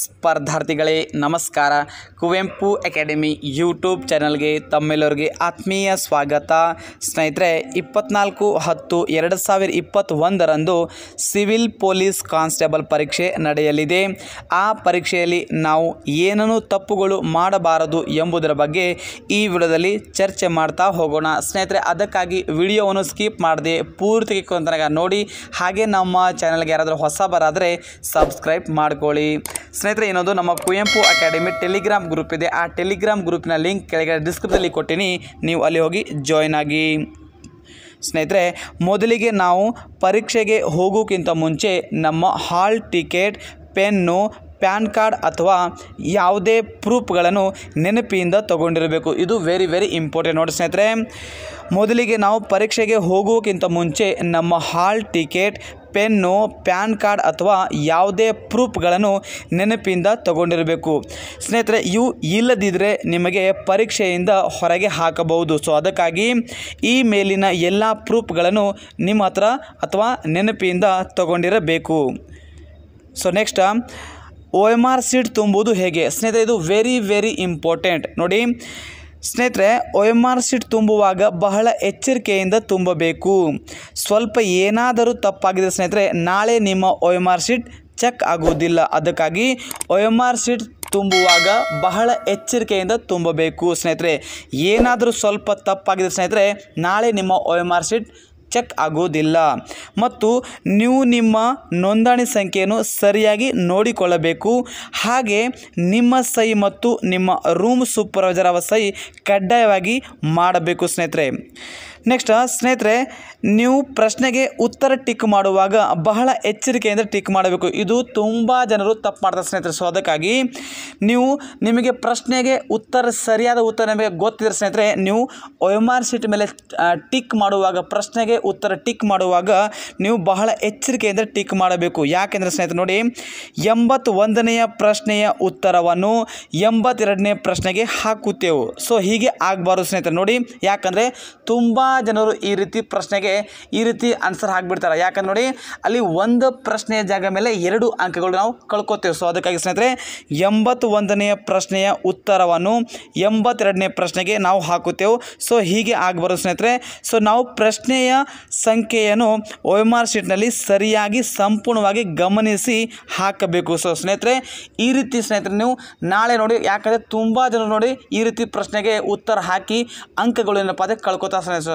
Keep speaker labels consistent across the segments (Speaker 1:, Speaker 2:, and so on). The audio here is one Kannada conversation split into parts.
Speaker 1: ಸ್ಪರ್ಧಾರ್ಥಿಗಳೇ ನಮಸ್ಕಾರ ಕುವೆಂಪು ಅಕಾಡೆಮಿ ಯೂಟ್ಯೂಬ್ ಚಾನಲ್ಗೆ ತಮ್ಮೆಲ್ಲರಿಗೆ ಆತ್ಮೀಯ ಸ್ವಾಗತ ಸ್ನೇಹಿತರೆ ಇಪ್ಪತ್ನಾಲ್ಕು ಹತ್ತು ಎರಡು ಸಾವಿರ ಇಪ್ಪತ್ತೊಂದರಂದು ಸಿವಿಲ್ ಪೊಲೀಸ್ ಕಾನ್ಸ್ಟೇಬಲ್ ಪರೀಕ್ಷೆ ನಡೆಯಲಿದೆ ಆ ಪರೀಕ್ಷೆಯಲ್ಲಿ ನಾವು ಏನನ್ನು ತಪ್ಪುಗಳು ಮಾಡಬಾರದು ಎಂಬುದರ ಬಗ್ಗೆ ಈ ವಿಡಿಯೋದಲ್ಲಿ ಚರ್ಚೆ ಮಾಡ್ತಾ ಹೋಗೋಣ ಸ್ನೇಹಿತರೆ ಅದಕ್ಕಾಗಿ ವಿಡಿಯೋವನ್ನು ಸ್ಕಿಪ್ ಮಾಡದೆ ಪೂರ್ತಿ ತನಕ ನೋಡಿ ಹಾಗೆ ನಮ್ಮ ಚಾನಲ್ಗೆ ಯಾರಾದರೂ ಹೊಸಬರಾದರೆ ಸಬ್ಸ್ಕ್ರೈಬ್ ಮಾಡ್ಕೊಳ್ಳಿ ಸ್ನೇಹಿತರೆ ಏನೋದು ನಮ್ಮ ಕುವೆಂಪು ಅಕಾಡೆಮಿ ಟೆಲಿಗ್ರಾಮ್ ಗ್ರೂಪ್ ಇದೆ ಆ ಟೆಲಿಗ್ರಾಮ್ ಗ್ರೂಪ್ನ ಲಿಂಕ್ ಕೆಳಗಡೆ ಡಿಸ್ಕ್ರಿಪ್ಷನಲ್ಲಿ ಕೊಟ್ಟಿನಿ ನೀವು ಅಲ್ಲಿ ಹೋಗಿ ಜಾಯ್ನ್ ಆಗಿ ಸ್ನೇಹಿತರೆ ಮೊದಲಿಗೆ ನಾವು ಪರೀಕ್ಷೆಗೆ ಹೋಗೋಕ್ಕಿಂತ ಮುಂಚೆ ನಮ್ಮ hall ticket pen PAN card ಅಥವಾ ಯಾವುದೇ ಪ್ರೂಫ್ಗಳನ್ನು ನೆನಪಿಯಿಂದ ತೊಗೊಂಡಿರಬೇಕು ಇದು ವೆರಿ ವೆರಿ ಇಂಪಾರ್ಟೆಂಟ್ ನೋಡಿ ಸ್ನೇಹಿತರೆ ಮೊದಲಿಗೆ ನಾವು ಪರೀಕ್ಷೆಗೆ ಹೋಗೋಕ್ಕಿಂತ ಮುಂಚೆ ನಮ್ಮ hall ticket pen PAN card ಅಥವಾ ಯಾವುದೇ ಪ್ರೂಫ್ಗಳನ್ನು ನೆನಪಿಂದ ತಗೊಂಡಿರಬೇಕು ಸ್ನೇಹಿತರೆ ಇವು ಇಲ್ಲದಿದ್ದರೆ ನಿಮಗೆ ಪರೀಕ್ಷೆಯಿಂದ ಹೊರಗೆ ಹಾಕಬಹುದು ಸೊ ಅದಕ್ಕಾಗಿ ಈ ಮೇಲಿನ ಎಲ್ಲ ಪ್ರೂಫ್ಗಳನ್ನು ನಿಮ್ಮ ಹತ್ರ ಅಥವಾ ನೆನಪಿಯಿಂದ ತಗೊಂಡಿರಬೇಕು so next O M R sheet ತುಂಬುವುದು ಹೇಗೆ ಸ್ನೇಹಿತರೆ ಇದು ವೆರಿ ವೆರಿ ಇಂಪಾರ್ಟೆಂಟ್ ನೋಡಿ ಸ್ನೇಹಿತರೆ ಒ ಎಮ್ ಆರ್ ಶೀಟ್ ತುಂಬುವಾಗ ಬಹಳ ಎಚ್ಚರಿಕೆಯಿಂದ ತುಂಬಬೇಕು ಸ್ವಲ್ಪ ಏನಾದರೂ ತಪ್ಪಾಗಿದೆ ಸ್ನೇಹಿತರೆ ನಾಳೆ ನಿಮ್ಮ O M R sheet check ಆಗುವುದಿಲ್ಲ ಅದಕ್ಕಾಗಿ ಒ ಎಮ್ ಆರ್ ಶೀಟ್ ತುಂಬುವಾಗ ಬಹಳ ಎಚ್ಚರಿಕೆಯಿಂದ ತುಂಬಬೇಕು ಸ್ನೇಹಿತರೆ ಏನಾದರೂ ಸ್ವಲ್ಪ ತಪ್ಪಾಗಿದೆ ಸ್ನೇಹಿತರೆ ನಾಳೆ ನಿಮ್ಮ O M R sheet check ಆಗೋದಿಲ್ಲ ಮತ್ತು ನೀವು ನಿಮ್ಮ ನೋಂದಣಿ ಸಂಖ್ಯೆಯನ್ನು ಸರಿಯಾಗಿ ನೋಡಿಕೊಳ್ಳಬೇಕು ಹಾಗೆ ನಿಮ್ಮ ಸಹಿ ಮತ್ತು ನಿಮ್ಮ ರೂಮ್ ಸೂಪರ್ವೈಸರ್ ಸೈ ಕಡ್ಡಾಯವಾಗಿ ಮಾಡಬೇಕು ಸ್ನೇಹಿತರೆ ನೆಕ್ಸ್ಟ್ ಸ್ನೇಹಿತರೆ ನೀವು ಪ್ರಶ್ನೆಗೆ ಉತ್ತರ ಟಿಕ್ ಮಾಡುವಾಗ ಬಹಳ ಎಚ್ಚರಿಕೆಯಿಂದ ಟಿಕ್ ಮಾಡಬೇಕು ಇದು ತುಂಬ ಜನರು ತಪ್ಪು ಮಾಡ್ತಾರೆ ಸ್ನೇಹಿತರೆ ಸೊ ಅದಕ್ಕಾಗಿ ನೀವು ನಿಮಗೆ ಪ್ರಶ್ನೆಗೆ ಉತ್ತರ ಸರಿಯಾದ ಉತ್ತರ ನಿಮಗೆ ಗೊತ್ತಿದ್ರೆ ಸ್ನೇಹಿತರೆ ನೀವು ಎಮ್ ಆರ್ ಸೀಟ್ ಮೇಲೆ ಟಿಕ್ ಮಾಡುವಾಗ ಪ್ರಶ್ನೆಗೆ ಉತ್ತರ ಟಿಕ್ ಮಾಡುವಾಗ ನೀವು ಬಹಳ ಎಚ್ಚರಿಕೆಯಿಂದ ಟಿಕ್ ಮಾಡಬೇಕು ಯಾಕೆಂದರೆ ಸ್ನೇಹಿತರೆ ನೋಡಿ ಎಂಬತ್ತು ಒಂದನೆಯ ಪ್ರಶ್ನೆಯ ಉತ್ತರವನ್ನು ಎಂಬತ್ತೆರಡನೇ ಪ್ರಶ್ನೆಗೆ ಹಾಕುತ್ತೇವೆ ಸೊ ಹೀಗೆ ಆಗಬಾರ್ದು ಸ್ನೇಹಿತರೆ ನೋಡಿ ಯಾಕಂದರೆ ತುಂಬ ಜನರು ಈ ರೀತಿ ಪ್ರಶ್ನೆಗೆ ಈ ರೀತಿ ಆನ್ಸರ್ ಹಾಕ್ಬಿಡ್ತಾರೆ ಯಾಕಂದ್ರೆ ನೋಡಿ ಅಲ್ಲಿ ಒಂದು ಪ್ರಶ್ನೆಯ ಜಾಗ ಮೇಲೆ ಎರಡು ಅಂಕಗಳು ನಾವು ಕಳ್ಕೊತೇವೆ ಸೊ ಅದಕ್ಕಾಗಿ ಸ್ನೇಹಿತರೆ ಎಂಬತ್ತು ಒಂದನೆಯ ಪ್ರಶ್ನೆಯ ಉತ್ತರವನ್ನು ಎಂಬತ್ತೆರಡನೇ ಪ್ರಶ್ನೆಗೆ ನಾವು ಹಾಕುತ್ತೇವೆ ಸೊ ಹೀಗೆ ಆಗಬಾರದು ಸ್ನೇಹಿತರೆ ಸೊ ನಾವು ಪ್ರಶ್ನೆಯ ಸಂಖ್ಯೆಯನ್ನು ಶೀಟ್ ಶೀಟ್ನಲ್ಲಿ ಸರಿಯಾಗಿ ಸಂಪೂರ್ಣವಾಗಿ ಗಮನಿಸಿ ಹಾಕಬೇಕು ಸೊ ಸ್ನೇಹಿತರೆ ಈ ರೀತಿ ಸ್ನೇಹಿತರೆ ನೀವು ನಾಳೆ ನೋಡಿ ಯಾಕಂದರೆ ತುಂಬ ಜನರು ನೋಡಿ ಈ ರೀತಿ ಪ್ರಶ್ನೆಗೆ ಉತ್ತರ ಹಾಕಿ ಅಂಕಗಳು ಏನಪ್ಪ ಅದಕ್ಕೆ ಕಳ್ಕೊತಾ ಸ್ನೇಹಿತರೆ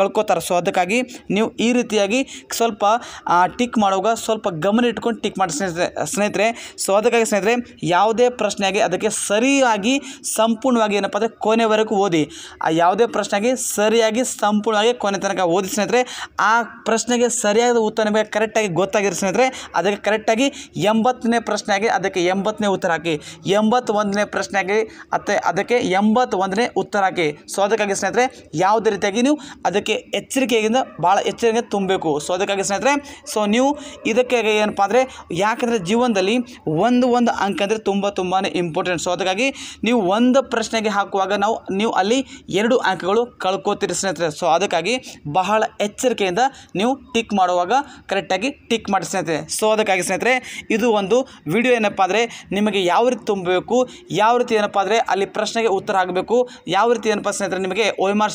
Speaker 1: ಕಳ್ಕೊತಾರೆ ಸೊ ಅದಕ್ಕಾಗಿ ನೀವು ಈ ರೀತಿಯಾಗಿ ಸ್ವಲ್ಪ ಟಿಕ್ ಮಾಡುವಾಗ ಸ್ವಲ್ಪ ಗಮನ ಇಟ್ಕೊಂಡು ಟಿಕ್ ಮಾಡಿ ಸ್ನೇಹಿತರೆ ಸ್ನೇಹಿತರೆ ಸೊ ಅದಕ್ಕಾಗಿ ಸ್ನೇಹಿತರೆ ಯಾವುದೇ ಪ್ರಶ್ನೆಯಾಗಿ ಅದಕ್ಕೆ ಸರಿಯಾಗಿ ಸಂಪೂರ್ಣವಾಗಿ ಏನಪ್ಪ ಅಂದರೆ ಕೊನೆವರೆಗೂ ಓದಿ ಆ ಯಾವುದೇ ಪ್ರಶ್ನೆಗೆ ಸರಿಯಾಗಿ ಸಂಪೂರ್ಣವಾಗಿ ಕೊನೆ ತನಕ ಓದಿ ಸ್ನೇಹಿತರೆ ಆ ಪ್ರಶ್ನೆಗೆ ಸರಿಯಾದ ಉತ್ತರ ನಿಮಗೆ ಕರೆಕ್ಟಾಗಿ ಗೊತ್ತಾಗಿರೋ ಸ್ನೇಹಿತರೆ ಅದಕ್ಕೆ ಕರೆಕ್ಟಾಗಿ ಎಂಬತ್ತನೇ ಪ್ರಶ್ನೆಯಾಗಿ ಅದಕ್ಕೆ ಎಂಬತ್ತನೇ ಉತ್ತರ ಹಾಕಿ ಎಂಬತ್ತೊಂದನೇ ಪ್ರಶ್ನೆಯಾಗಿ ಅತ್ತೆ ಅದಕ್ಕೆ ಎಂಬತ್ತೊಂದನೇ ಉತ್ತರ ಹಾಕಿ ಸೊ ಅದಕ್ಕಾಗಿ ಸ್ನೇಹಿತರೆ ಯಾವುದೇ ರೀತಿಯಾಗಿ ನೀವು ಅದಕ್ಕೆ ಕೆ ಎಚ್ಚರಿಕೆಯಿಂದ ಭಾಳ ಎಚ್ಚರಿಕೆ ತುಂಬಬೇಕು ಸೊ ಅದಕ್ಕಾಗಿ ಸ್ನೇಹಿತರೆ ಸೊ ನೀವು ಇದಕ್ಕೆ ಏನಪ್ಪ ಅಂದರೆ ಯಾಕಂದರೆ ಜೀವನದಲ್ಲಿ ಒಂದು ಒಂದು ಅಂಕ ಅಂದರೆ ತುಂಬ ತುಂಬಾ ಇಂಪಾರ್ಟೆಂಟ್ ಸೊ ಅದಕ್ಕಾಗಿ ನೀವು ಒಂದು ಪ್ರಶ್ನೆಗೆ ಹಾಕುವಾಗ ನಾವು ನೀವು ಅಲ್ಲಿ ಎರಡು ಅಂಕಗಳು ಕಳ್ಕೋತೀರಿ ಸ್ನೇಹಿತರೆ ಸೊ ಅದಕ್ಕಾಗಿ ಬಹಳ ಎಚ್ಚರಿಕೆಯಿಂದ ನೀವು ಟಿಕ್ ಮಾಡುವಾಗ ಕರೆಕ್ಟಾಗಿ ಟಿಕ್ ಮಾಡಿ ಸ್ನೇಹಿತರೆ ಸೊ ಅದಕ್ಕಾಗಿ ಸ್ನೇಹಿತರೆ ಇದು ಒಂದು ವಿಡಿಯೋ ಏನಪ್ಪ ಅಂದರೆ ನಿಮಗೆ ಯಾವ ರೀತಿ ತುಂಬಬೇಕು ಯಾವ ರೀತಿ ಏನಪ್ಪ ಅಂದರೆ ಅಲ್ಲಿ ಪ್ರಶ್ನೆಗೆ ಉತ್ತರ ಆಗಬೇಕು ಯಾವ ರೀತಿ ಏನಪ್ಪ ಸ್ನೇಹಿತರೆ ನಿಮಗೆ ಓ ಎಮ್ ಆರ್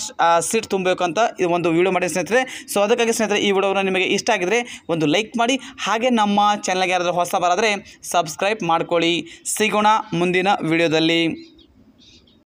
Speaker 1: ಸೀಟ್ ತುಂಬಬೇಕು ಅಂತ ಒಂದು ವೀಡಿಯೋ ಮಾಡಿ ಸ್ನೇಹಿತರೆ ಸೊ ಅದಕ್ಕಾಗಿ ಸ್ನೇಹಿತರೆ ಈ ವಿಡಿಯೋವನ್ನು ನಿಮಗೆ ಇಷ್ಟ ಆಗಿದರೆ ಒಂದು ಲೈಕ್ ಮಾಡಿ ಹಾಗೆ ನಮ್ಮ ಚಾನಲ್ಗೆ ಯಾರಾದರೂ ಹೊಸ ಬರಾದರೆ ಸಬ್ಸ್ಕ್ರೈಬ್ ಮಾಡ್ಕೊಳ್ಳಿ ಸಿಗೋಣ ಮುಂದಿನ ವಿಡಿಯೋದಲ್ಲಿ